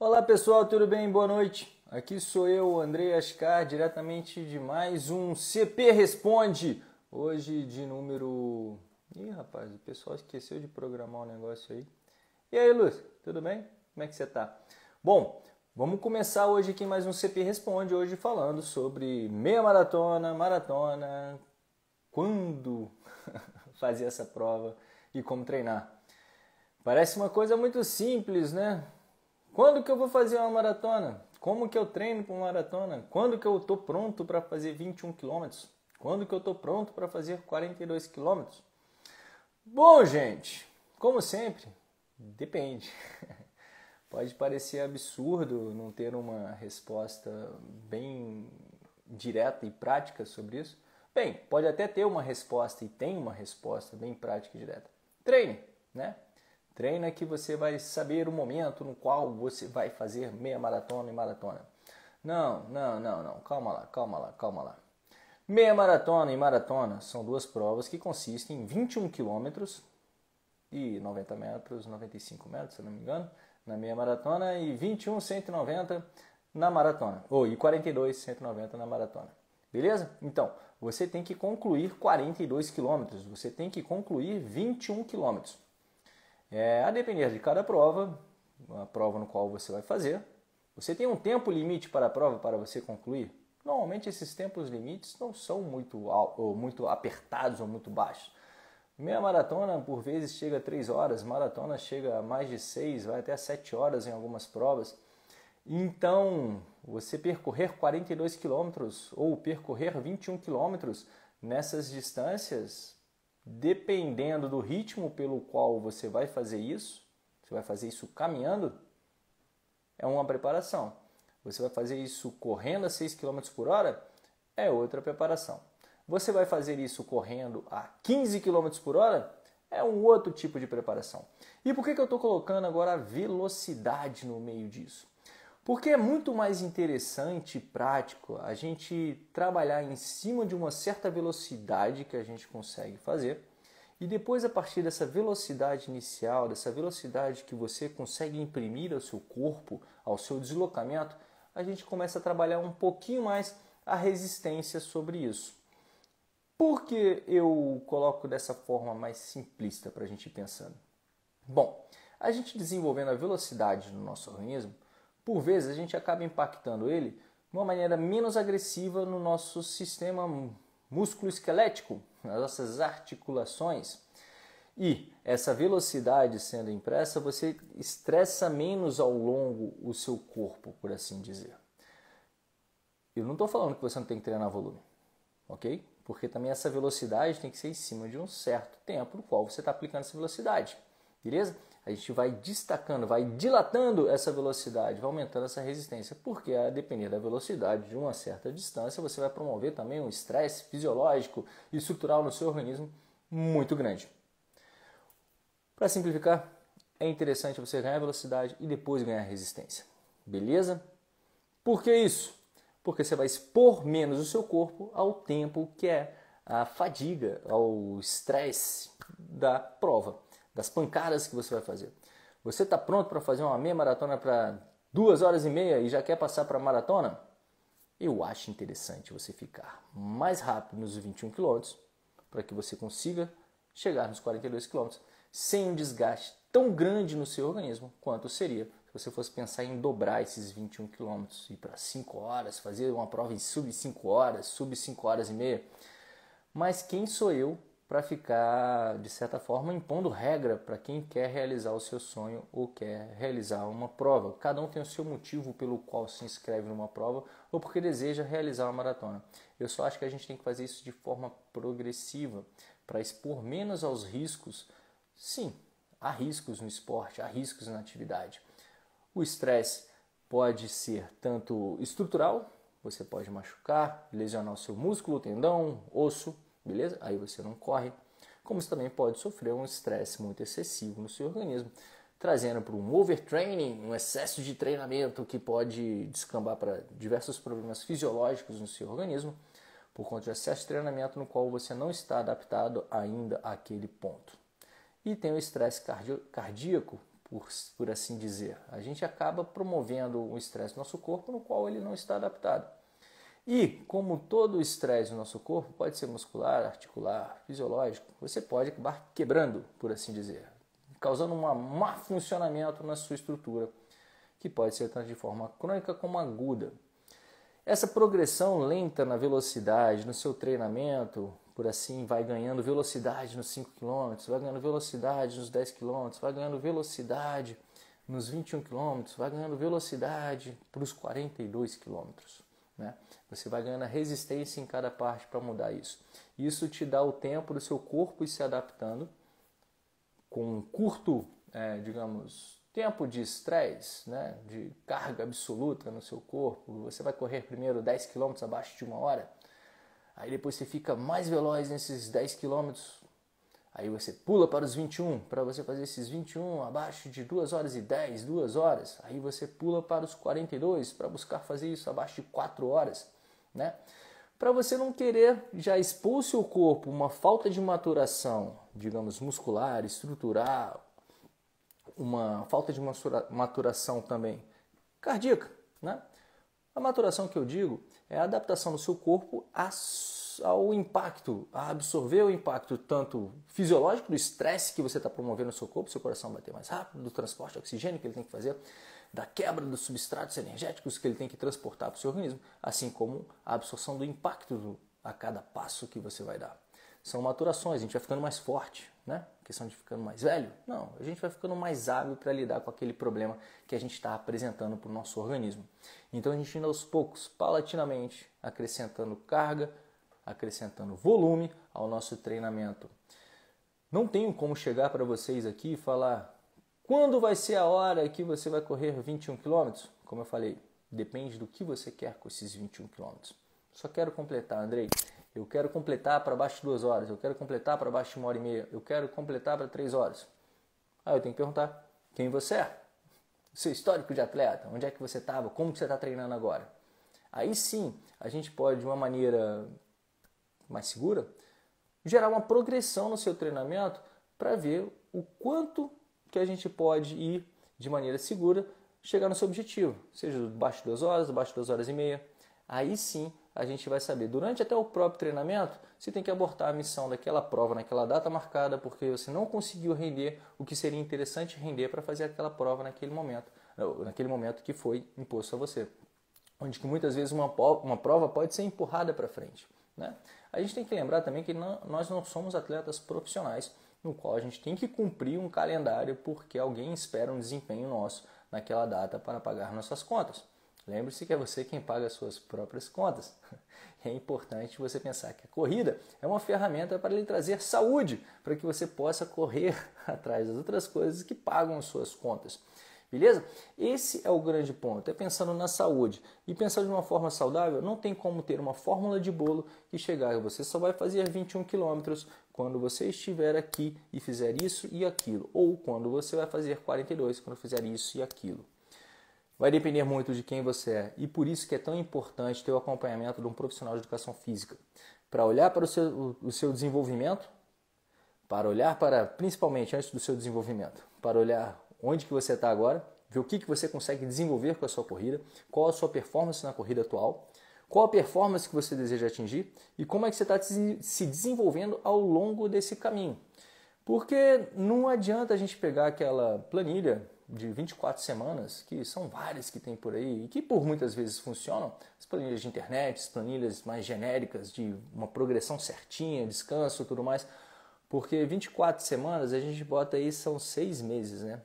Olá pessoal, tudo bem? Boa noite. Aqui sou eu, André Ascar, diretamente de mais um CP Responde. Hoje de número. Ih, rapaz, o pessoal esqueceu de programar o um negócio aí. E aí, Luz, tudo bem? Como é que você tá? Bom, vamos começar hoje aqui mais um CP Responde, hoje falando sobre meia maratona, maratona, quando fazer essa prova e como treinar. Parece uma coisa muito simples, né? Quando que eu vou fazer uma maratona? Como que eu treino para uma maratona? Quando que eu estou pronto para fazer 21 quilômetros? Quando que eu estou pronto para fazer 42 quilômetros? Bom, gente, como sempre, depende. Pode parecer absurdo não ter uma resposta bem direta e prática sobre isso. Bem, pode até ter uma resposta e tem uma resposta bem prática e direta. Treine, né? Treina é que você vai saber o momento no qual você vai fazer meia maratona e maratona. Não, não, não, não. Calma lá, calma lá, calma lá. Meia maratona e maratona são duas provas que consistem em 21 quilômetros e 90 metros, 95 metros, se não me engano, na meia maratona e 21, 190 na maratona. Ou oh, e 42, 190 na maratona. Beleza? Então, você tem que concluir 42 quilômetros, você tem que concluir 21 quilômetros. É, a depender de cada prova, a prova no qual você vai fazer, você tem um tempo limite para a prova para você concluir? Normalmente esses tempos limites não são muito, ou muito apertados ou muito baixos. Meia maratona por vezes chega a 3 horas, maratona chega a mais de 6, vai até 7 horas em algumas provas. Então, você percorrer 42 quilômetros ou percorrer 21 quilômetros nessas distâncias dependendo do ritmo pelo qual você vai fazer isso, você vai fazer isso caminhando, é uma preparação. Você vai fazer isso correndo a 6 km por hora, é outra preparação. Você vai fazer isso correndo a 15 km por hora, é um outro tipo de preparação. E por que, que eu estou colocando agora a velocidade no meio disso? Porque é muito mais interessante e prático a gente trabalhar em cima de uma certa velocidade que a gente consegue fazer e depois, a partir dessa velocidade inicial, dessa velocidade que você consegue imprimir ao seu corpo, ao seu deslocamento, a gente começa a trabalhar um pouquinho mais a resistência sobre isso. Por que eu coloco dessa forma mais simplista para a gente ir pensando? Bom, a gente desenvolvendo a velocidade no nosso organismo, por vezes a gente acaba impactando ele de uma maneira menos agressiva no nosso sistema músculo esquelético, nas nossas articulações. E essa velocidade sendo impressa, você estressa menos ao longo o seu corpo, por assim dizer. Eu não estou falando que você não tem que treinar volume, ok? Porque também essa velocidade tem que ser em cima de um certo tempo no qual você está aplicando essa velocidade, beleza? A gente vai destacando, vai dilatando essa velocidade, vai aumentando essa resistência, porque a depender da velocidade de uma certa distância, você vai promover também um estresse fisiológico e estrutural no seu organismo muito grande. Para simplificar, é interessante você ganhar velocidade e depois ganhar resistência. Beleza? Por que isso? Porque você vai expor menos o seu corpo ao tempo que é a fadiga, ao estresse da prova das pancadas que você vai fazer. Você está pronto para fazer uma meia maratona para duas horas e meia e já quer passar para maratona? Eu acho interessante você ficar mais rápido nos 21 km para que você consiga chegar nos 42 km sem um desgaste tão grande no seu organismo quanto seria se você fosse pensar em dobrar esses 21 km e para 5 horas, fazer uma prova em sub 5 horas, sub 5 horas e meia. Mas quem sou eu para ficar, de certa forma, impondo regra para quem quer realizar o seu sonho ou quer realizar uma prova. Cada um tem o seu motivo pelo qual se inscreve numa prova ou porque deseja realizar uma maratona. Eu só acho que a gente tem que fazer isso de forma progressiva, para expor menos aos riscos. Sim, há riscos no esporte, há riscos na atividade. O estresse pode ser tanto estrutural, você pode machucar, lesionar o seu músculo, tendão, osso beleza? Aí você não corre. Como você também pode sofrer um estresse muito excessivo no seu organismo, trazendo para um overtraining, um excesso de treinamento que pode descambar para diversos problemas fisiológicos no seu organismo, por conta de excesso de treinamento no qual você não está adaptado ainda àquele ponto. E tem o estresse cardíaco, por, por assim dizer. A gente acaba promovendo um estresse no nosso corpo no qual ele não está adaptado e, como todo estresse no nosso corpo, pode ser muscular, articular, fisiológico, você pode acabar quebrando, por assim dizer, causando um má funcionamento na sua estrutura, que pode ser tanto de forma crônica como aguda. Essa progressão lenta na velocidade, no seu treinamento, por assim, vai ganhando velocidade nos 5 km, vai ganhando velocidade nos 10 km, vai ganhando velocidade nos 21 km, vai ganhando velocidade para os 42 quilômetros. Né? Você vai ganhando resistência em cada parte para mudar isso. Isso te dá o tempo do seu corpo se adaptando com um curto, é, digamos, tempo de estresse, né? de carga absoluta no seu corpo. Você vai correr primeiro 10 km abaixo de uma hora, aí depois você fica mais veloz nesses 10 km Aí você pula para os 21, para você fazer esses 21 abaixo de 2 horas e 10, 2 horas. Aí você pula para os 42, para buscar fazer isso abaixo de 4 horas, né? Para você não querer já expor o seu corpo uma falta de maturação, digamos, muscular, estrutural, uma falta de maturação também cardíaca, né? A maturação que eu digo é a adaptação do seu corpo à ao impacto, a absorver o impacto tanto fisiológico do estresse que você está promovendo no seu corpo, seu coração bater mais rápido, do transporte de oxigênio que ele tem que fazer, da quebra dos substratos energéticos que ele tem que transportar para o seu organismo, assim como a absorção do impacto do, a cada passo que você vai dar. São maturações, a gente vai ficando mais forte, né? Questão de ficando mais velho? Não, a gente vai ficando mais hábil para lidar com aquele problema que a gente está apresentando para o nosso organismo. Então a gente indo aos poucos, paulatinamente, acrescentando carga, acrescentando volume ao nosso treinamento. Não tenho como chegar para vocês aqui e falar quando vai ser a hora que você vai correr 21 km? Como eu falei, depende do que você quer com esses 21 km. Só quero completar, Andrei. Eu quero completar para baixo de duas horas. Eu quero completar para baixo de uma hora e meia. Eu quero completar para três horas. Aí eu tenho que perguntar quem você é, seu histórico de atleta, onde é que você estava, como que você está treinando agora. Aí sim, a gente pode de uma maneira mais segura, gerar uma progressão no seu treinamento para ver o quanto que a gente pode ir de maneira segura chegar no seu objetivo, seja abaixo de duas horas, abaixo de duas horas e meia. Aí sim a gente vai saber, durante até o próprio treinamento, se tem que abortar a missão daquela prova naquela data marcada, porque você não conseguiu render o que seria interessante render para fazer aquela prova naquele momento, naquele momento que foi imposto a você. Onde que muitas vezes uma, uma prova pode ser empurrada para frente. Né? A gente tem que lembrar também que não, nós não somos atletas profissionais, no qual a gente tem que cumprir um calendário porque alguém espera um desempenho nosso naquela data para pagar nossas contas. Lembre-se que é você quem paga as suas próprias contas. É importante você pensar que a corrida é uma ferramenta para lhe trazer saúde, para que você possa correr atrás das outras coisas que pagam as suas contas. Beleza? Esse é o grande ponto. É pensando na saúde. E pensando de uma forma saudável, não tem como ter uma fórmula de bolo que chegar. Você só vai fazer 21 quilômetros quando você estiver aqui e fizer isso e aquilo. Ou quando você vai fazer 42 quando fizer isso e aquilo. Vai depender muito de quem você é. E por isso que é tão importante ter o acompanhamento de um profissional de educação física. Para olhar para o seu, o seu desenvolvimento, para olhar para, principalmente antes do seu desenvolvimento, para olhar onde que você está agora, ver o que, que você consegue desenvolver com a sua corrida, qual a sua performance na corrida atual, qual a performance que você deseja atingir e como é que você está se desenvolvendo ao longo desse caminho. Porque não adianta a gente pegar aquela planilha de 24 semanas, que são várias que tem por aí e que por muitas vezes funcionam, as planilhas de internet, as planilhas mais genéricas de uma progressão certinha, descanso tudo mais, porque 24 semanas a gente bota aí são seis meses, né?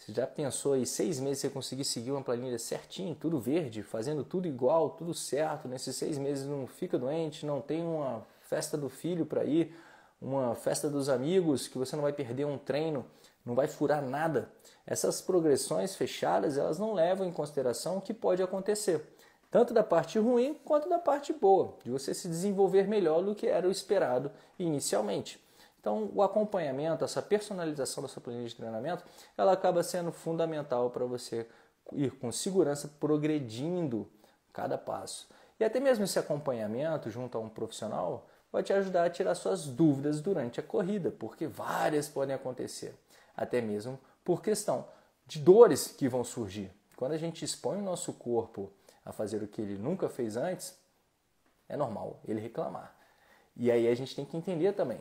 Você já pensou aí seis meses você conseguir seguir uma planilha certinho, tudo verde, fazendo tudo igual, tudo certo. Nesses seis meses não fica doente, não tem uma festa do filho para ir, uma festa dos amigos, que você não vai perder um treino, não vai furar nada. Essas progressões fechadas, elas não levam em consideração o que pode acontecer, tanto da parte ruim quanto da parte boa, de você se desenvolver melhor do que era o esperado inicialmente. Então, o acompanhamento, essa personalização da sua planilha de treinamento, ela acaba sendo fundamental para você ir com segurança progredindo cada passo. E até mesmo esse acompanhamento junto a um profissional vai te ajudar a tirar suas dúvidas durante a corrida, porque várias podem acontecer, até mesmo por questão de dores que vão surgir. Quando a gente expõe o nosso corpo a fazer o que ele nunca fez antes, é normal ele reclamar. E aí a gente tem que entender também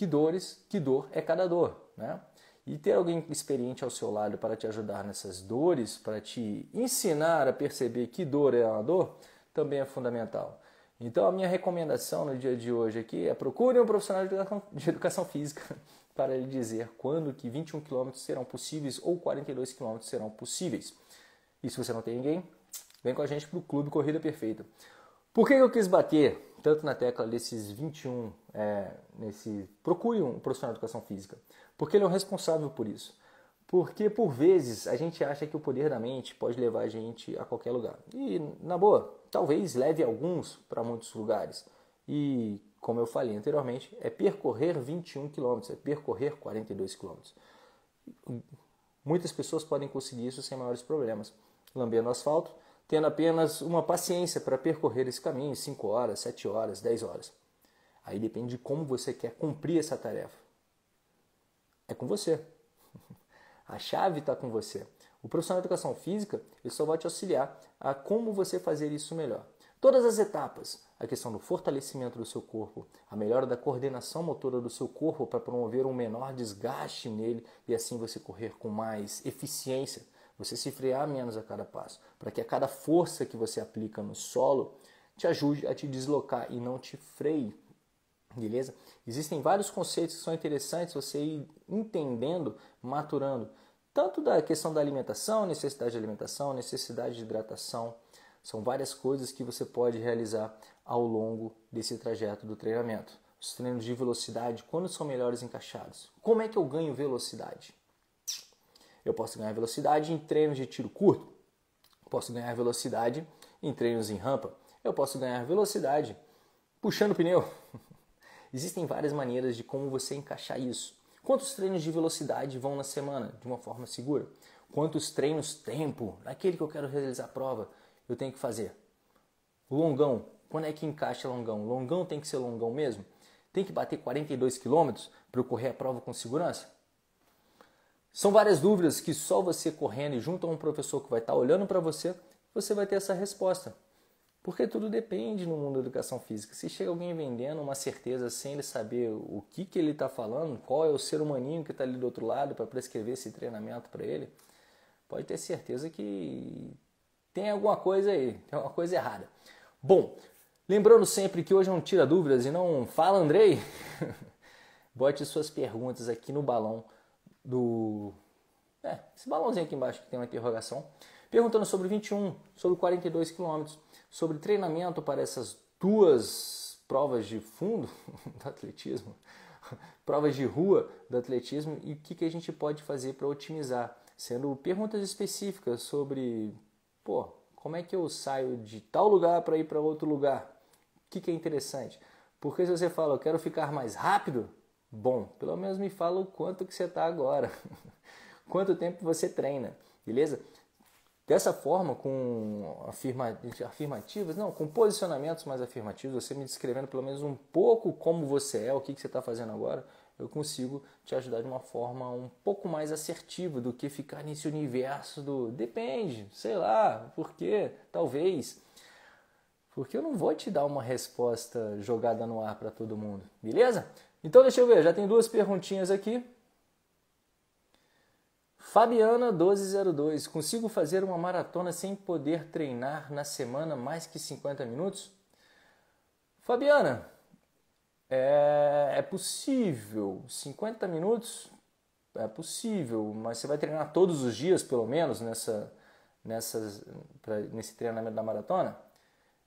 que dores, que dor é cada dor, né? E ter alguém experiente ao seu lado para te ajudar nessas dores, para te ensinar a perceber que dor é uma dor, também é fundamental. Então, a minha recomendação no dia de hoje aqui é procure um profissional de educação física para lhe dizer quando que 21 km serão possíveis ou 42 km serão possíveis. E se você não tem ninguém, vem com a gente para o Clube Corrida Perfeita. Por que eu quis bater tanto na tecla desses 21, é, nesse procure um profissional de educação física, porque ele é o responsável por isso. Porque por vezes a gente acha que o poder da mente pode levar a gente a qualquer lugar. E na boa, talvez leve alguns para muitos lugares. E como eu falei anteriormente, é percorrer 21 quilômetros, é percorrer 42 quilômetros. Muitas pessoas podem conseguir isso sem maiores problemas, lambendo asfalto tendo apenas uma paciência para percorrer esse caminho, 5 horas, 7 horas, 10 horas. Aí depende de como você quer cumprir essa tarefa. É com você. A chave está com você. O profissional de educação física ele só vai te auxiliar a como você fazer isso melhor. Todas as etapas, a questão do fortalecimento do seu corpo, a melhora da coordenação motora do seu corpo para promover um menor desgaste nele e assim você correr com mais eficiência você se frear menos a cada passo, para que a cada força que você aplica no solo te ajude a te deslocar e não te freie. Beleza? Existem vários conceitos que são interessantes você ir entendendo, maturando, tanto da questão da alimentação, necessidade de alimentação, necessidade de hidratação. São várias coisas que você pode realizar ao longo desse trajeto do treinamento. Os treinos de velocidade, quando são melhores encaixados? Como é que eu ganho velocidade? Eu posso ganhar velocidade em treinos de tiro curto, posso ganhar velocidade em treinos em rampa, eu posso ganhar velocidade puxando o pneu. Existem várias maneiras de como você encaixar isso. Quantos treinos de velocidade vão na semana de uma forma segura? Quantos treinos tempo, naquele que eu quero realizar a prova, eu tenho que fazer? Longão, quando é que encaixa longão? Longão tem que ser longão mesmo? Tem que bater 42 km para eu correr a prova com segurança? São várias dúvidas que só você correndo e junto a um professor que vai estar tá olhando para você, você vai ter essa resposta. Porque tudo depende no mundo da educação física. Se chega alguém vendendo uma certeza sem ele saber o que, que ele está falando, qual é o ser humaninho que está ali do outro lado para prescrever esse treinamento para ele, pode ter certeza que tem alguma coisa aí, tem alguma coisa errada. Bom, lembrando sempre que hoje é um tira dúvidas e não fala Andrei, bote suas perguntas aqui no balão do. É, esse balãozinho aqui embaixo que tem uma interrogação. Perguntando sobre 21, sobre 42 quilômetros, sobre treinamento para essas duas provas de fundo do atletismo, provas de rua do atletismo e o que, que a gente pode fazer para otimizar. Sendo perguntas específicas sobre, pô, como é que eu saio de tal lugar para ir para outro lugar? O que, que é interessante? Porque se você fala, eu quero ficar mais rápido, Bom, pelo menos me fala o quanto que você está agora, quanto tempo você treina, beleza? Dessa forma, com afirma, afirmativas, não, com posicionamentos mais afirmativos, você me descrevendo pelo menos um pouco como você é, o que, que você está fazendo agora, eu consigo te ajudar de uma forma um pouco mais assertiva do que ficar nesse universo do depende, sei lá, por quê, talvez. Porque eu não vou te dar uma resposta jogada no ar para todo mundo, beleza? Então deixa eu ver, já tem duas perguntinhas aqui. Fabiana 1202, consigo fazer uma maratona sem poder treinar na semana mais que 50 minutos? Fabiana, é, é possível 50 minutos? É possível, mas você vai treinar todos os dias, pelo menos, nessa, nessa, pra, nesse treinamento da maratona?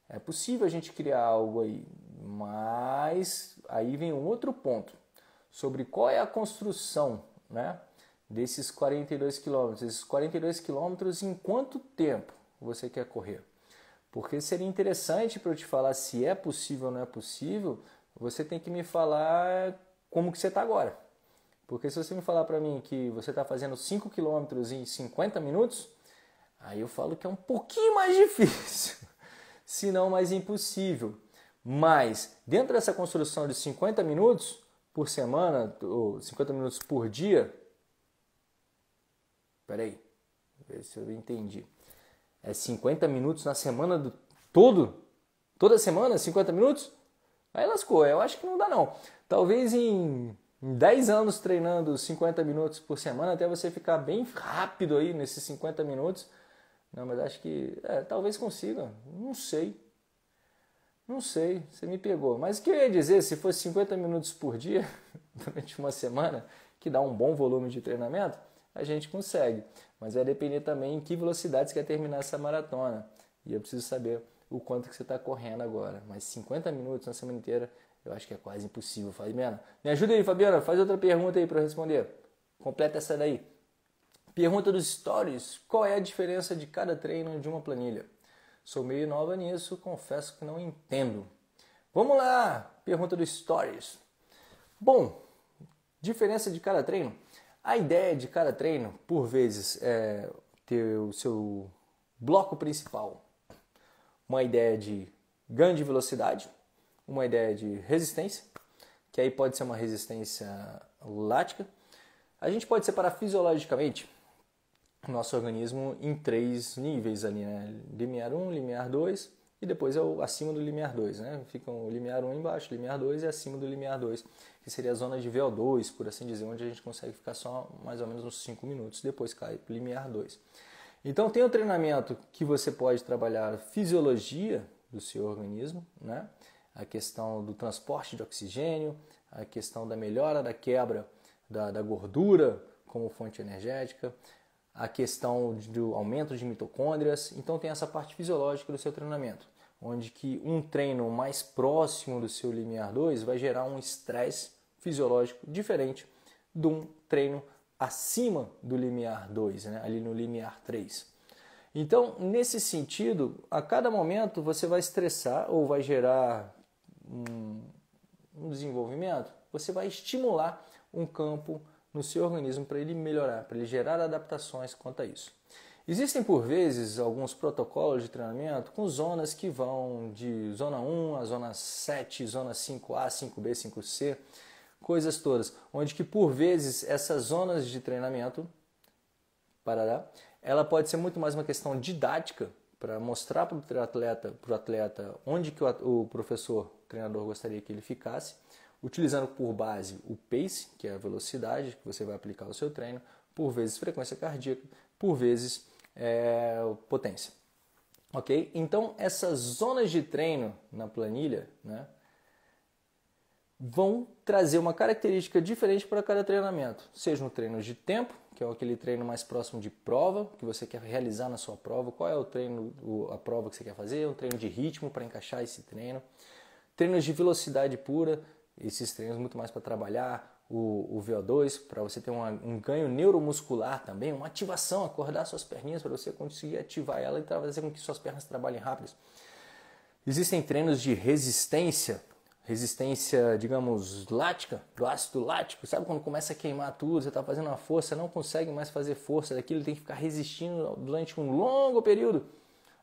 É possível a gente criar algo aí. Mas aí vem um outro ponto sobre qual é a construção, né? Desses 42 quilômetros, esses 42 quilômetros em quanto tempo você quer correr? Porque seria interessante para eu te falar se é possível ou não é possível, você tem que me falar como que você está agora. Porque se você me falar para mim que você está fazendo 5 quilômetros em 50 minutos, aí eu falo que é um pouquinho mais difícil, se não mais impossível. Mas, dentro dessa construção de 50 minutos por semana, ou 50 minutos por dia, peraí, ver se eu entendi. É 50 minutos na semana do todo? Toda semana, 50 minutos? Aí lascou, eu acho que não dá não. Talvez em, em 10 anos treinando 50 minutos por semana, até você ficar bem rápido aí nesses 50 minutos. Não, mas acho que é, talvez consiga, não sei. Não sei, você me pegou. Mas o que eu ia dizer, se fosse 50 minutos por dia, durante uma semana, que dá um bom volume de treinamento, a gente consegue. Mas vai depender também em que velocidade você quer terminar essa maratona. E eu preciso saber o quanto que você está correndo agora. Mas 50 minutos na semana inteira, eu acho que é quase impossível. Fabiana, me ajuda aí, Fabiana, faz outra pergunta aí para eu responder. Completa essa daí. Pergunta dos stories: qual é a diferença de cada treino de uma planilha? Sou meio nova nisso, confesso que não entendo. Vamos lá, pergunta do Stories. Bom, diferença de cada treino. A ideia de cada treino, por vezes, é ter o seu bloco principal. Uma ideia de ganho de velocidade, uma ideia de resistência, que aí pode ser uma resistência lática. A gente pode separar fisiologicamente nosso organismo em três níveis ali, né? Limiar 1, limiar 2 e depois é o acima do limiar 2, né? Ficam o limiar 1 embaixo, limiar 2 e acima do limiar 2, que seria a zona de VO2, por assim dizer, onde a gente consegue ficar só mais ou menos uns 5 minutos, depois cai para o limiar 2. Então tem o treinamento que você pode trabalhar a fisiologia do seu organismo, né? A questão do transporte de oxigênio, a questão da melhora da quebra da, da gordura como fonte energética, a questão do aumento de mitocôndrias. Então tem essa parte fisiológica do seu treinamento, onde que um treino mais próximo do seu limiar 2 vai gerar um estresse fisiológico diferente de um treino acima do limiar 2, né? ali no limiar 3. Então, nesse sentido, a cada momento você vai estressar ou vai gerar um, um desenvolvimento, você vai estimular um campo no seu organismo para ele melhorar, para ele gerar adaptações quanto a isso. Existem por vezes alguns protocolos de treinamento com zonas que vão de zona 1 a zona 7, zona 5A, 5B, 5C, coisas todas, onde que por vezes essas zonas de treinamento parará, ela pode ser muito mais uma questão didática para mostrar para o atleta, para o atleta onde que o, professor, treinador gostaria que ele ficasse, utilizando por base o pace, que é a velocidade que você vai aplicar ao seu treino, por vezes frequência cardíaca, por vezes é, potência. Ok? Então, essas zonas de treino na planilha né, vão trazer uma característica diferente para cada treinamento, seja no treino de tempo, que é aquele treino mais próximo de prova que você quer realizar na sua prova, qual é o treino, a prova que você quer fazer, um treino de ritmo para encaixar esse treino, treinos de velocidade pura, esses treinos muito mais para trabalhar o, o VO2, para você ter uma, um ganho neuromuscular também, uma ativação, acordar suas perninhas para você conseguir ativar ela e fazer com que suas pernas trabalhem rápido. Existem treinos de resistência, resistência, digamos, lática, do ácido lático. Sabe quando começa a queimar tudo, você está fazendo uma força, não consegue mais fazer força daquilo, tem que ficar resistindo durante um longo período.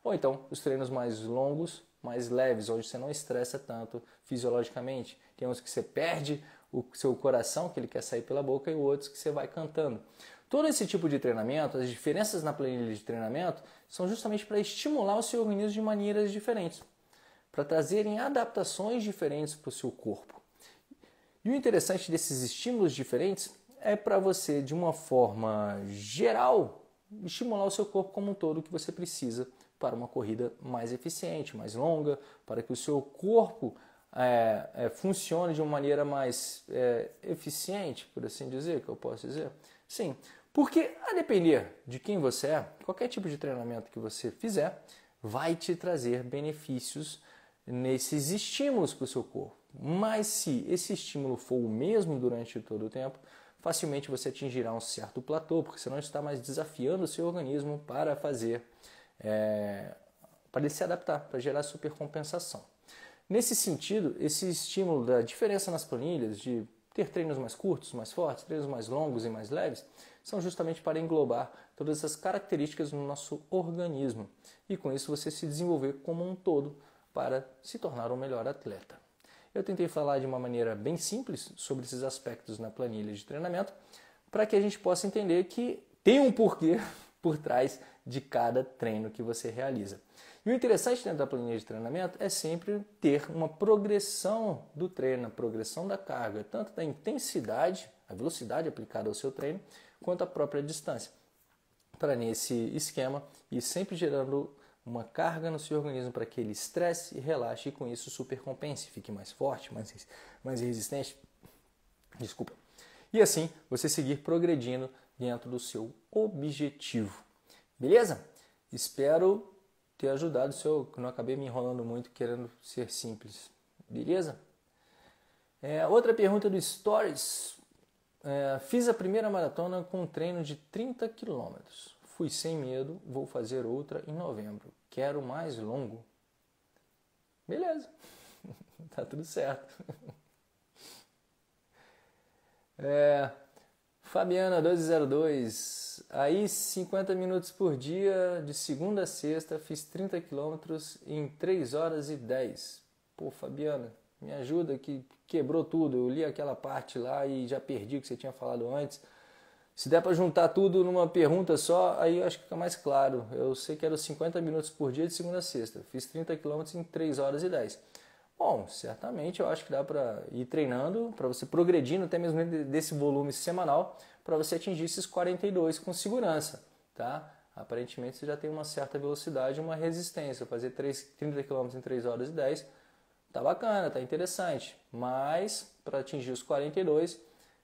Ou então, os treinos mais longos, mais leves, onde você não estressa tanto fisiologicamente. Tem uns que você perde o seu coração, que ele quer sair pela boca, e outros que você vai cantando. Todo esse tipo de treinamento, as diferenças na planilha de treinamento, são justamente para estimular o seu organismo de maneiras diferentes, para trazerem adaptações diferentes para o seu corpo. E o interessante desses estímulos diferentes é para você, de uma forma geral, estimular o seu corpo como um todo que você precisa para uma corrida mais eficiente, mais longa, para que o seu corpo é, é, funcione de uma maneira mais é, eficiente, por assim dizer, que eu posso dizer? Sim, porque a depender de quem você é, qualquer tipo de treinamento que você fizer vai te trazer benefícios nesses estímulos para o seu corpo. Mas se esse estímulo for o mesmo durante todo o tempo, facilmente você atingirá um certo platô, porque você não está mais desafiando o seu organismo para fazer é, para ele se adaptar, para gerar supercompensação. Nesse sentido, esse estímulo da diferença nas planilhas, de ter treinos mais curtos, mais fortes, treinos mais longos e mais leves, são justamente para englobar todas essas características no nosso organismo e com isso você se desenvolver como um todo para se tornar um melhor atleta. Eu tentei falar de uma maneira bem simples sobre esses aspectos na planilha de treinamento para que a gente possa entender que tem um porquê por trás de cada treino que você realiza. E o interessante dentro da planilha de treinamento é sempre ter uma progressão do treino, a progressão da carga, tanto da intensidade, a velocidade aplicada ao seu treino, quanto a própria distância. Para nesse esquema e sempre gerando uma carga no seu organismo para que ele estresse e relaxe e com isso supercompense, fique mais forte, mais, mais resistente. Desculpa. E assim você seguir progredindo dentro do seu objetivo. Beleza? Espero ter ajudado, se eu não acabei me enrolando muito querendo ser simples. Beleza? É, outra pergunta do Stories. É, fiz a primeira maratona com um treino de 30 quilômetros. Fui sem medo, vou fazer outra em novembro. Quero mais longo. Beleza, tá tudo certo. É, Fabiana 1202, aí 50 minutos por dia, de segunda a sexta, fiz 30 quilômetros em 3 horas e 10. Pô, Fabiana, me ajuda que quebrou tudo. Eu li aquela parte lá e já perdi o que você tinha falado antes. Se der para juntar tudo numa pergunta só, aí eu acho que fica mais claro. Eu sei que era 50 minutos por dia de segunda a sexta. Fiz 30 quilômetros em 3 horas e 10. Bom, certamente eu acho que dá para ir treinando, para você progredindo até mesmo desse volume semanal, para você atingir esses 42 com segurança, tá? Aparentemente você já tem uma certa velocidade, uma resistência. Fazer 3, 30 km em 3 horas e 10 tá bacana, tá interessante, mas para atingir os 42,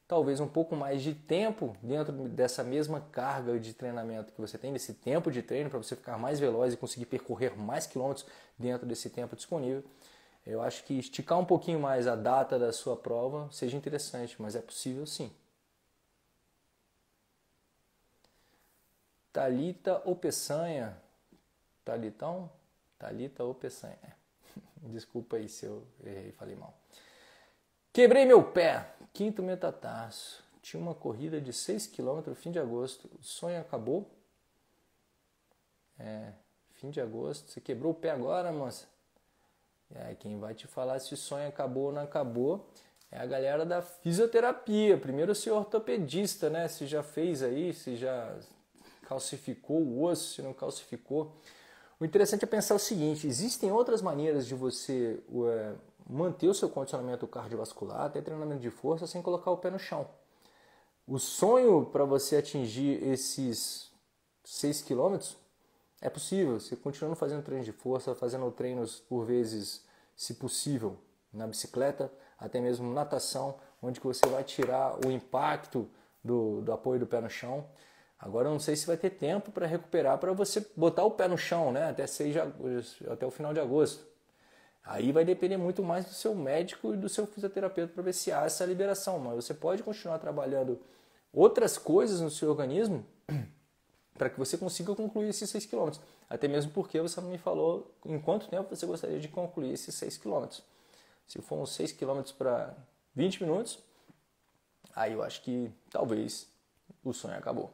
talvez um pouco mais de tempo dentro dessa mesma carga de treinamento que você tem, desse tempo de treino para você ficar mais veloz e conseguir percorrer mais quilômetros dentro desse tempo disponível eu acho que esticar um pouquinho mais a data da sua prova seja interessante, mas é possível sim. Talita ou Peçanha? Talitão? Talita ou Peçanha? Desculpa aí se eu errei, falei mal. Quebrei meu pé, quinto metatarso. Tinha uma corrida de 6 km fim de agosto. O sonho acabou. É, fim de agosto. Você quebrou o pé agora, moça? É, quem vai te falar se o sonho acabou ou não acabou é a galera da fisioterapia. Primeiro ser ortopedista, né? Se já fez aí, se já calcificou o osso, se não calcificou. O interessante é pensar o seguinte: existem outras maneiras de você é, manter o seu condicionamento cardiovascular, até treinamento de força, sem colocar o pé no chão. O sonho para você atingir esses 6 quilômetros é possível, se continuando fazendo treinos de força, fazendo treinos por vezes, se possível, na bicicleta, até mesmo natação, onde que você vai tirar o impacto do, do apoio do pé no chão. Agora eu não sei se vai ter tempo para recuperar para você botar o pé no chão, né? Até 6 de agosto, até o final de agosto. Aí vai depender muito mais do seu médico e do seu fisioterapeuta para ver se há essa liberação, mas você pode continuar trabalhando outras coisas no seu organismo para que você consiga concluir esses 6 km. Até mesmo porque você não me falou em quanto tempo você gostaria de concluir esses 6 km. Se for uns 6 km para 20 minutos, aí eu acho que talvez o sonho acabou.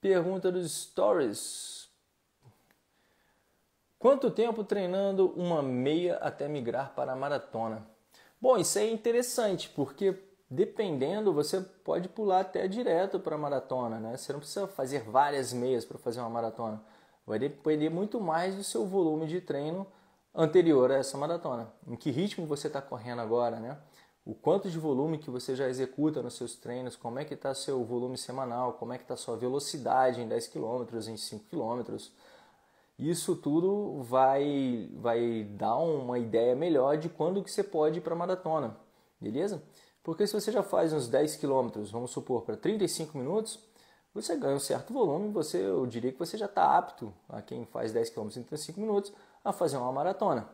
Pergunta dos stories. Quanto tempo treinando uma meia até migrar para a maratona? Bom, isso é interessante, porque Dependendo, você pode pular até direto para a maratona, né? Você não precisa fazer várias meias para fazer uma maratona. Vai depender muito mais do seu volume de treino anterior a essa maratona. Em que ritmo você está correndo agora, né? O quanto de volume que você já executa nos seus treinos, como é que está seu volume semanal, como é que está sua velocidade em 10 km, em 5 km. Isso tudo vai, vai dar uma ideia melhor de quando que você pode ir para a maratona, beleza? Porque se você já faz uns 10 km, vamos supor, para 35 minutos, você ganha um certo volume, você, eu diria que você já está apto, a quem faz 10 km em 35 minutos, a fazer uma maratona.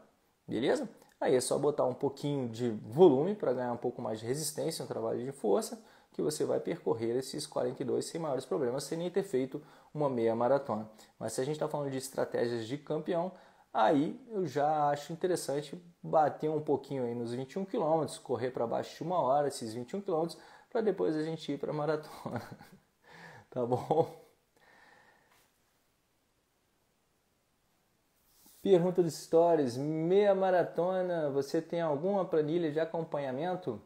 Beleza? Aí é só botar um pouquinho de volume para ganhar um pouco mais de resistência, um trabalho de força, que você vai percorrer esses 42 sem maiores problemas, sem nem ter feito uma meia maratona. Mas se a gente está falando de estratégias de campeão, aí eu já acho interessante bater um pouquinho aí nos 21 km, correr para baixo de uma hora esses 21 km, para depois a gente ir para a maratona. tá bom? Pergunta dos stories, meia maratona, você tem alguma planilha de acompanhamento?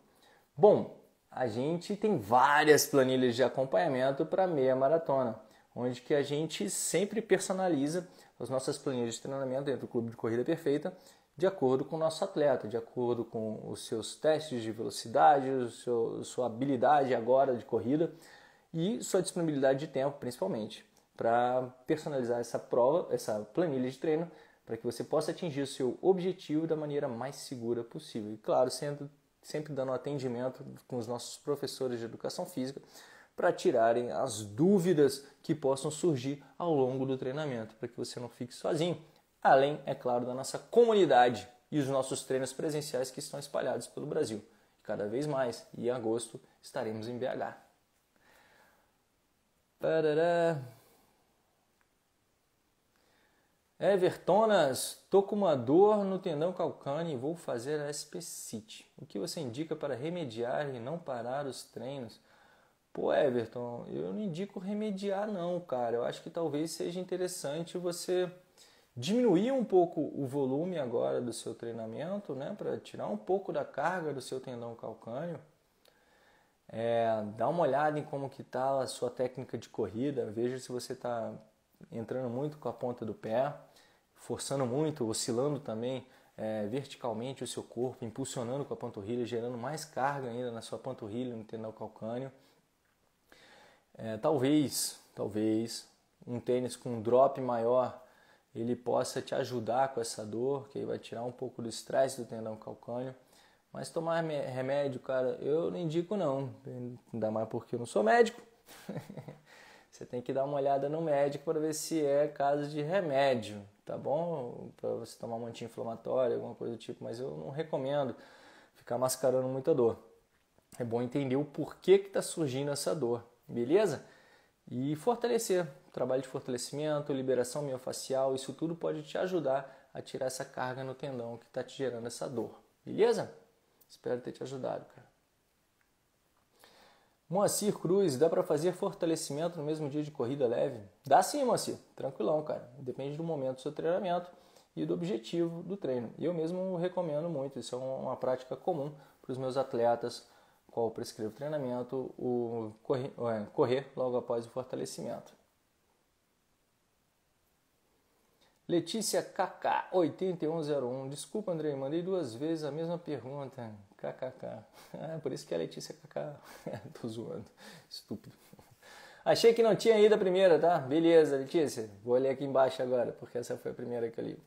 Bom, a gente tem várias planilhas de acompanhamento para meia maratona onde que a gente sempre personaliza as nossas planilhas de treinamento dentro do Clube de Corrida Perfeita de acordo com o nosso atleta, de acordo com os seus testes de velocidade, seu, sua habilidade agora de corrida e sua disponibilidade de tempo, principalmente, para personalizar essa prova, essa planilha de treino, para que você possa atingir o seu objetivo da maneira mais segura possível. E claro, sendo sempre dando atendimento com os nossos professores de educação física, para tirarem as dúvidas que possam surgir ao longo do treinamento, para que você não fique sozinho. Além, é claro, da nossa comunidade e os nossos treinos presenciais que estão espalhados pelo Brasil. Cada vez mais, e em agosto estaremos em BH. Parará. Evertonas, tô com uma dor no tendão calcâneo e vou fazer a SP O que você indica para remediar e não parar os treinos? Pô, Everton, eu não indico remediar, não, cara. Eu acho que talvez seja interessante você diminuir um pouco o volume agora do seu treinamento, né, para tirar um pouco da carga do seu tendão calcâneo. É, dá uma olhada em como que tá a sua técnica de corrida, veja se você está entrando muito com a ponta do pé, forçando muito, oscilando também é, verticalmente o seu corpo, impulsionando com a panturrilha, gerando mais carga ainda na sua panturrilha, no tendão calcâneo. É, talvez, talvez um tênis com um drop maior ele possa te ajudar com essa dor, que aí vai tirar um pouco do estresse do tendão calcâneo. Mas tomar remédio, cara, eu não indico não. Ainda mais porque eu não sou médico. você tem que dar uma olhada no médico para ver se é caso de remédio, tá bom? Para você tomar um anti-inflamatório, alguma coisa do tipo, mas eu não recomendo ficar mascarando muita dor. É bom entender o porquê que está surgindo essa dor beleza? E fortalecer, trabalho de fortalecimento, liberação miofascial, isso tudo pode te ajudar a tirar essa carga no tendão que está te gerando essa dor, beleza? Espero ter te ajudado, cara. Moacir Cruz, dá para fazer fortalecimento no mesmo dia de corrida leve? Dá sim, Moacir. Tranquilão, cara. Depende do momento do seu treinamento e do objetivo do treino. Eu mesmo recomendo muito, isso é uma prática comum para os meus atletas qual prescrevo treinamento, o correr, é, correr logo após o fortalecimento. Letícia KK8101, desculpa Andrei, mandei duas vezes a mesma pergunta. KKK. Ah, é por isso que é Letícia KK. Tô zoando, estúpido. Achei que não tinha ido a primeira, tá? Beleza, Letícia. Vou ler aqui embaixo agora, porque essa foi a primeira que eu li.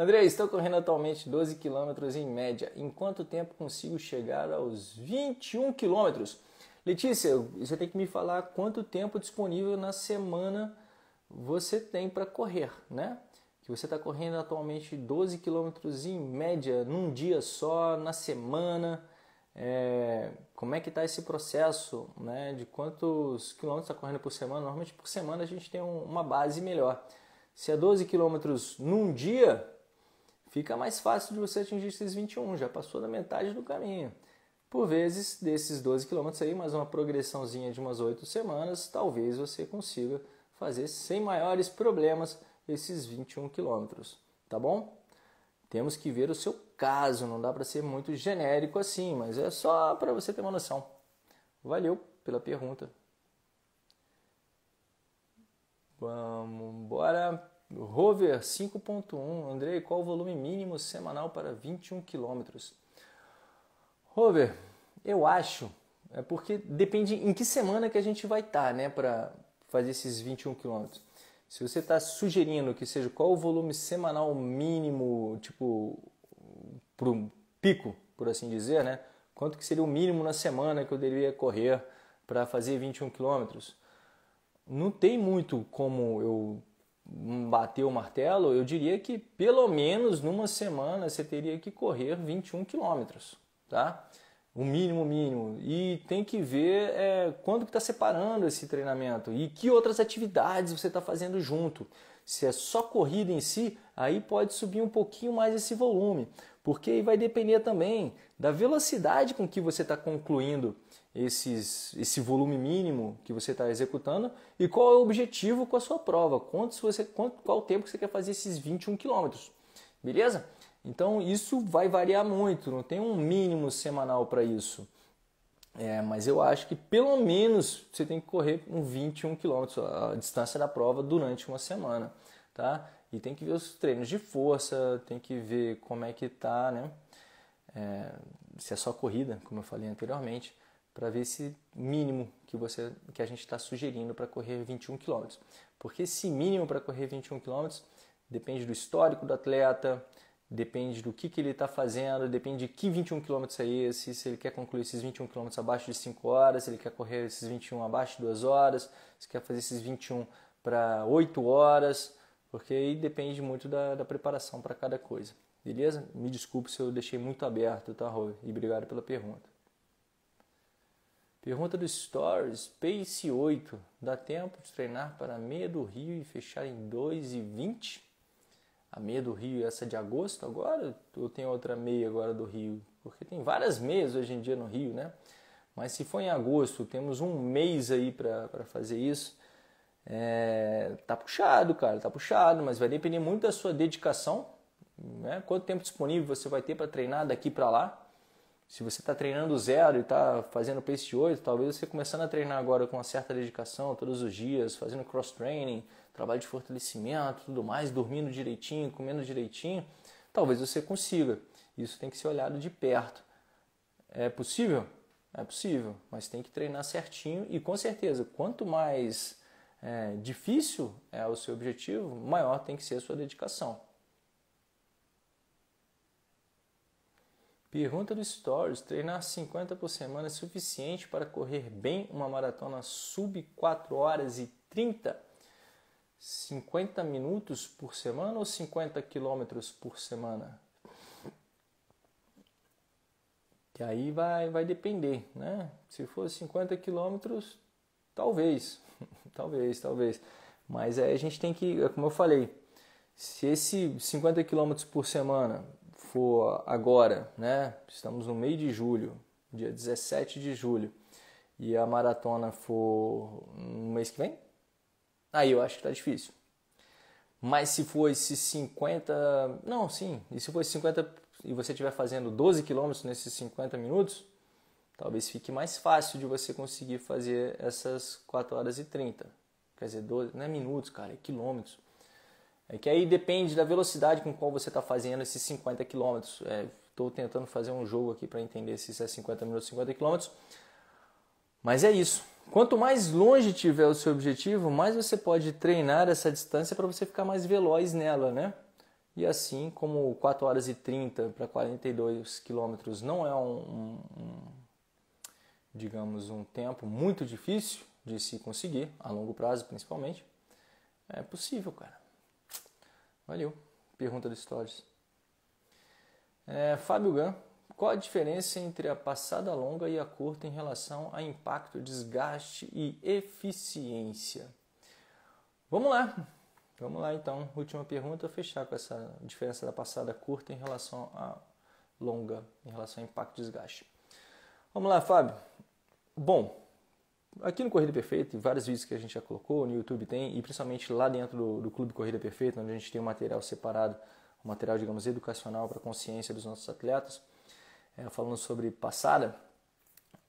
André, estou correndo atualmente 12 quilômetros em média. Em quanto tempo consigo chegar aos 21 quilômetros? Letícia, você tem que me falar quanto tempo disponível na semana você tem para correr, né? Que você está correndo atualmente 12 quilômetros em média, num dia só, na semana. É, como é que está esse processo, né? De quantos quilômetros está correndo por semana? Normalmente por semana a gente tem um, uma base melhor. Se é 12 quilômetros num dia, fica mais fácil de você atingir esses 21, já passou da metade do caminho. Por vezes, desses 12 quilômetros aí, mais uma progressãozinha de umas 8 semanas, talvez você consiga fazer sem maiores problemas esses 21 quilômetros, tá bom? Temos que ver o seu caso, não dá para ser muito genérico assim, mas é só para você ter uma noção. Valeu pela pergunta. Vamos embora Rover 5.1, Andrei, qual o volume mínimo semanal para 21 quilômetros? Rover, eu acho, é porque depende em que semana que a gente vai estar, tá, né, para fazer esses 21 quilômetros. Se você está sugerindo que seja qual o volume semanal mínimo, tipo, para o pico, por assim dizer, né? Quanto que seria o mínimo na semana que eu deveria correr para fazer 21 quilômetros? Não tem muito como eu bater o martelo, eu diria que pelo menos numa semana você teria que correr 21 quilômetros, tá? O mínimo, mínimo. E tem que ver é, quando que está separando esse treinamento e que outras atividades você está fazendo junto. Se é só corrida em si, aí pode subir um pouquinho mais esse volume porque vai depender também da velocidade com que você está concluindo esses, esse volume mínimo que você está executando e qual é o objetivo com a sua prova, quantos você, quanto, qual o tempo que você quer fazer esses 21 quilômetros, beleza? Então isso vai variar muito, não tem um mínimo semanal para isso. É, mas eu acho que pelo menos você tem que correr um 21 km a distância da prova durante uma semana, tá? E tem que ver os treinos de força, tem que ver como é que tá, né? É, se é só corrida, como eu falei anteriormente, para ver esse mínimo que você que a gente está sugerindo para correr 21 km. Porque esse mínimo para correr 21 km depende do histórico do atleta, depende do que, que ele está fazendo, depende de que 21 km é esse, se ele quer concluir esses 21 km abaixo de 5 horas, se ele quer correr esses 21 abaixo de 2 horas, se quer fazer esses 21 para 8 horas porque aí depende muito da, da preparação para cada coisa. Beleza? Me desculpe se eu deixei muito aberto, tá, Rô? E obrigado pela pergunta. Pergunta do Stories, Pace 8. Dá tempo de treinar para a meia do Rio e fechar em 2 e 20? A meia do Rio essa de agosto agora? Ou tem outra meia agora do Rio? Porque tem várias meias hoje em dia no Rio, né? Mas se for em agosto, temos um mês aí para fazer isso. É, tá puxado, cara, tá puxado, mas vai depender muito da sua dedicação, né? Quanto tempo disponível você vai ter para treinar daqui para lá? Se você está treinando zero e está fazendo pace de 8, talvez você começando a treinar agora com uma certa dedicação todos os dias, fazendo cross-training, trabalho de fortalecimento, tudo mais, dormindo direitinho, comendo direitinho, talvez você consiga. Isso tem que ser olhado de perto. É possível? É possível, mas tem que treinar certinho e com certeza, quanto mais é, difícil é o seu objetivo, maior tem que ser a sua dedicação. Pergunta do Stories: treinar 50 por semana é suficiente para correr bem uma maratona sub 4 horas e 30? 50 minutos por semana ou 50 quilômetros por semana? E aí vai, vai depender, né? Se for 50 quilômetros, talvez. talvez, talvez. Mas aí é, a gente tem que, é como eu falei, se esse 50 km por semana for agora, né? Estamos no meio de julho, dia 17 de julho, e a maratona for no mês que vem, aí eu acho que tá difícil. Mas se for esse 50, não, sim, e se for 50 e você estiver fazendo 12 km nesses 50 minutos, talvez fique mais fácil de você conseguir fazer essas 4 horas e 30. Quer dizer, 12, não é minutos, cara, é quilômetros. É que aí depende da velocidade com qual você está fazendo esses 50 quilômetros. Estou é, tentando fazer um jogo aqui para entender se isso é 50 minutos ou 50 quilômetros. Mas é isso. Quanto mais longe tiver o seu objetivo, mais você pode treinar essa distância para você ficar mais veloz nela, né? E assim como 4 horas e 30 para 42 quilômetros não é um, um, digamos, um tempo muito difícil de se conseguir, a longo prazo principalmente, é possível, cara. Valeu. Pergunta do Stories. É, Fábio Gan, qual a diferença entre a passada longa e a curta em relação a impacto, desgaste e eficiência? Vamos lá. Vamos lá então, última pergunta, fechar com essa diferença da passada curta em relação à longa, em relação a impacto e desgaste. Vamos lá, Fábio. Bom, aqui no Corrida Perfeita, vários vídeos que a gente já colocou, no YouTube tem, e principalmente lá dentro do, do Clube Corrida Perfeita, onde a gente tem um material separado, um material, digamos, educacional para a consciência dos nossos atletas, é, falando sobre passada.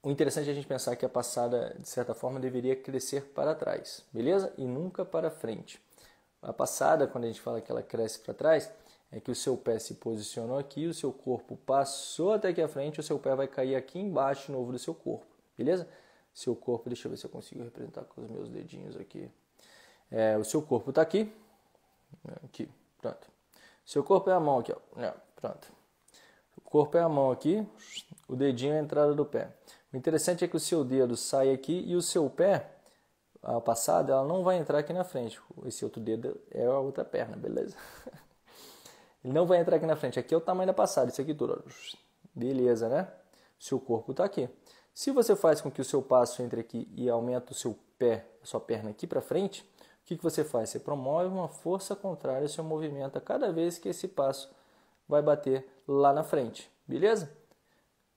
O interessante é a gente pensar que a passada, de certa forma, deveria crescer para trás, beleza? E nunca para frente. A passada, quando a gente fala que ela cresce para trás, é que o seu pé se posicionou aqui, o seu corpo passou até aqui à frente, o seu pé vai cair aqui embaixo novo do seu corpo, beleza? Seu corpo, deixa eu ver se eu consigo representar com os meus dedinhos aqui. É, o seu corpo está aqui, aqui, pronto. Seu corpo é a mão aqui, ó, né, pronto. O corpo é a mão aqui, o dedinho é a entrada do pé. O interessante é que o seu dedo sai aqui e o seu pé, a passada, ela não vai entrar aqui na frente. Esse outro dedo é a outra perna, beleza? Ele não vai entrar aqui na frente. Aqui é o tamanho da passada, isso aqui tudo. Beleza, né? Seu corpo está aqui. Se você faz com que o seu passo entre aqui e aumenta o seu pé, a sua perna aqui para frente, o que, que você faz? Você promove uma força contrária ao seu movimento a cada vez que esse passo vai bater lá na frente. Beleza?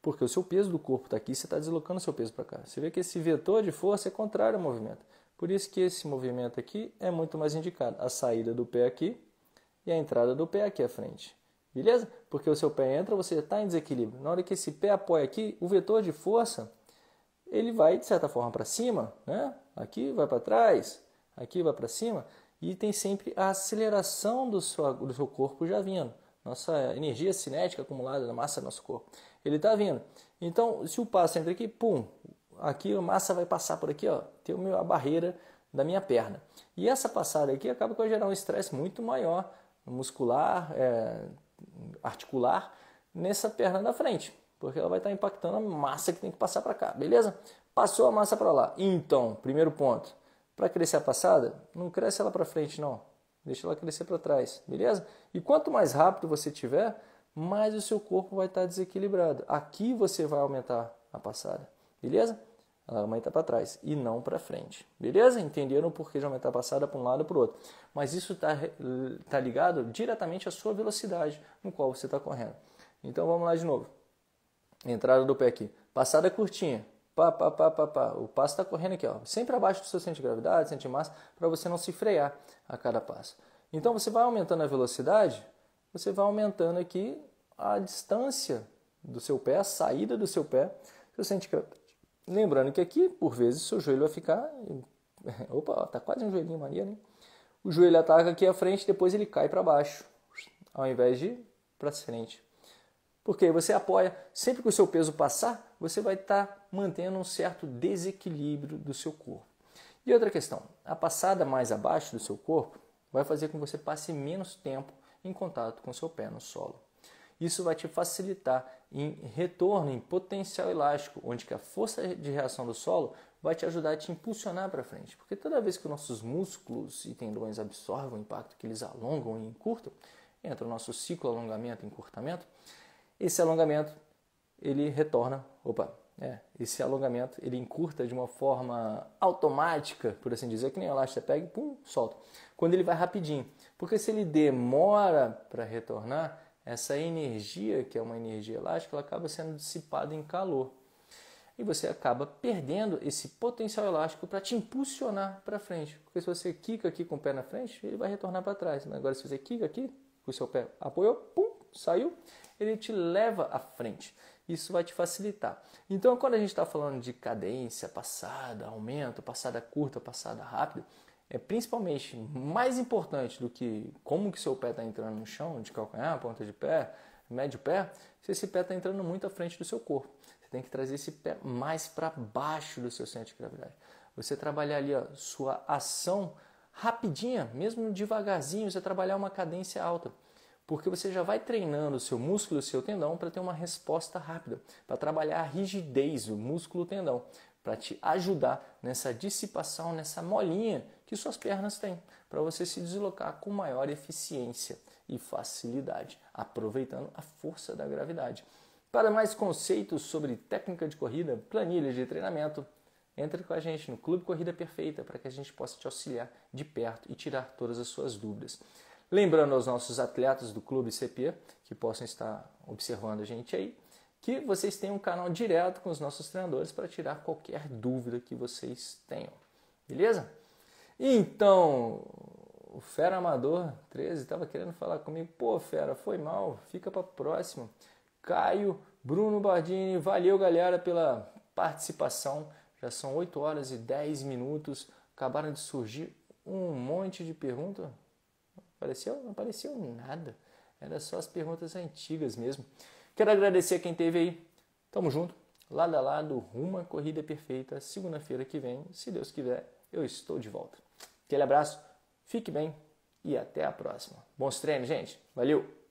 Porque o seu peso do corpo está aqui, você está deslocando o seu peso para cá. Você vê que esse vetor de força é contrário ao movimento. Por isso que esse movimento aqui é muito mais indicado. A saída do pé aqui e a entrada do pé aqui à frente. Beleza? Porque o seu pé entra, você está em desequilíbrio. Na hora que esse pé apoia aqui, o vetor de força ele vai de certa forma para cima, né? Aqui vai para trás, aqui vai para cima e tem sempre a aceleração do seu, do seu corpo já vindo. Nossa energia cinética acumulada na massa do nosso corpo. Ele está vindo. Então, se o passo entra aqui, pum, aqui a massa vai passar por aqui, ó, tem a barreira da minha perna. E essa passada aqui acaba com gerar um estresse muito maior muscular, é, articular nessa perna da frente, porque ela vai estar impactando a massa que tem que passar para cá, beleza? Passou a massa para lá. Então, primeiro ponto, para crescer a passada, não cresce ela para frente não, deixa ela crescer para trás, beleza? E quanto mais rápido você tiver, mais o seu corpo vai estar desequilibrado. Aqui você vai aumentar a passada, beleza? Ela vai é uma para trás e não para frente. Beleza? Entenderam o porquê de aumentar é a passada para um lado para o outro. Mas isso está tá ligado diretamente à sua velocidade no qual você está correndo. Então vamos lá de novo. Entrada do pé aqui. Passada curtinha. Pá, pá, pá, pá, pá. O passo está correndo aqui, ó. Sempre abaixo do seu centro de gravidade, centro de massa, para você não se frear a cada passo. Então você vai aumentando a velocidade, você vai aumentando aqui a distância do seu pé, a saída do seu pé, seu centro de gravidade Lembrando que aqui, por vezes, seu joelho vai ficar. Opa, tá quase um joelhinho maneiro, hein? O joelho ataca aqui à frente, depois ele cai para baixo, ao invés de para frente. Porque você apoia, sempre que o seu peso passar, você vai estar tá mantendo um certo desequilíbrio do seu corpo. E outra questão, a passada mais abaixo do seu corpo vai fazer com que você passe menos tempo em contato com o seu pé no solo. Isso vai te facilitar em retorno, em potencial elástico, onde que a força de reação do solo vai te ajudar a te impulsionar para frente. Porque toda vez que nossos músculos e tendões absorvem o impacto que eles alongam e encurtam, entra o nosso ciclo alongamento e encurtamento, esse alongamento ele retorna, opa, é, esse alongamento ele encurta de uma forma automática, por assim dizer, que nem o elástico pega e pum, solta. Quando ele vai rapidinho, porque se ele demora para retornar, essa energia, que é uma energia elástica, ela acaba sendo dissipada em calor. E você acaba perdendo esse potencial elástico para te impulsionar para frente. Porque se você quica aqui com o pé na frente, ele vai retornar para trás. Mas agora, se você quica aqui, com o seu pé apoiou, pum, saiu, ele te leva à frente. Isso vai te facilitar. Então, quando a gente está falando de cadência, passada, aumento, passada curta, passada rápida, é principalmente mais importante do que como que seu pé está entrando no chão, de calcanhar, ponta de pé, médio pé, se esse pé está entrando muito à frente do seu corpo. Você tem que trazer esse pé mais para baixo do seu centro de gravidade. Você trabalhar ali a sua ação rapidinha, mesmo devagarzinho, você trabalhar uma cadência alta. Porque você já vai treinando o seu músculo, o seu tendão para ter uma resposta rápida, para trabalhar a rigidez do músculo tendão, para te ajudar nessa dissipação, nessa molinha que suas pernas têm, para você se deslocar com maior eficiência e facilidade, aproveitando a força da gravidade. Para mais conceitos sobre técnica de corrida, planilhas de treinamento, entre com a gente no Clube Corrida Perfeita para que a gente possa te auxiliar de perto e tirar todas as suas dúvidas. Lembrando aos nossos atletas do Clube CP, que possam estar observando a gente aí, que vocês tenham um canal direto com os nossos treinadores para tirar qualquer dúvida que vocês tenham. Beleza? Então, o Fera Amador 13 estava querendo falar comigo. Pô, Fera, foi mal, fica para próxima. Caio, Bruno Bardini, valeu galera pela participação. Já são 8 horas e 10 minutos. Acabaram de surgir um monte de perguntas. Apareceu? Não apareceu nada. Era só as perguntas antigas mesmo. Quero agradecer a quem teve aí. Tamo junto. Lado a lado, à corrida perfeita. Segunda-feira que vem, se Deus quiser, eu estou de volta. Aquele abraço, fique bem e até a próxima. Bons treinos, gente. Valeu!